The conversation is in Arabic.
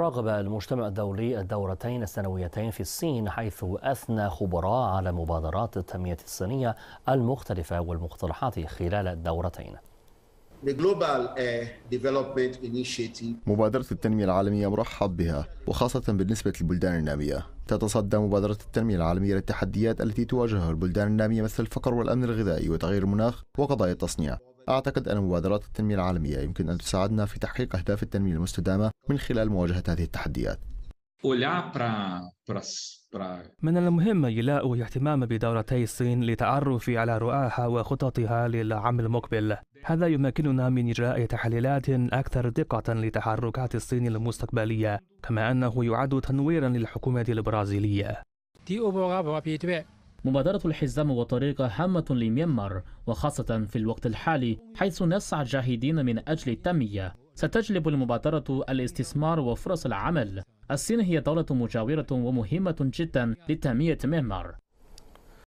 راقب المجتمع الدولي الدورتين السنويتين في الصين حيث أثنى خبراء على مبادرات التنمية الصينية المختلفة والمقترحات خلال الدورتين uh, مبادرة التنمية العالمية مرحب بها وخاصة بالنسبة للبلدان النامية تتصدى مبادرة التنمية العالمية للتحديات التي تواجهها البلدان النامية مثل الفقر والأمن الغذائي وتغير المناخ وقضايا التصنيع أعتقد أن مبادرات التنمية العالمية يمكن أن تساعدنا في تحقيق أهداف التنمية المستدامة من خلال مواجهة هذه التحديات. من المهم إيلاء الاهتمام بدورتي الصين للتعرف على رؤاها وخططها للعام المقبل هذا يمكننا من إجراء تحليلات أكثر دقة لتحركات الصين المستقبلية كما أنه يعد تنويرا للحكومة البرازيلية مبادرة الحزام وطريقة هامة لميانمار وخاصة في الوقت الحالي حيث نسعى جاهدين من أجل التنمية ستجلب المبادرة الاستثمار وفرص العمل الصين هي دولة مجاورة ومهمة جدا لتنمية ميانمار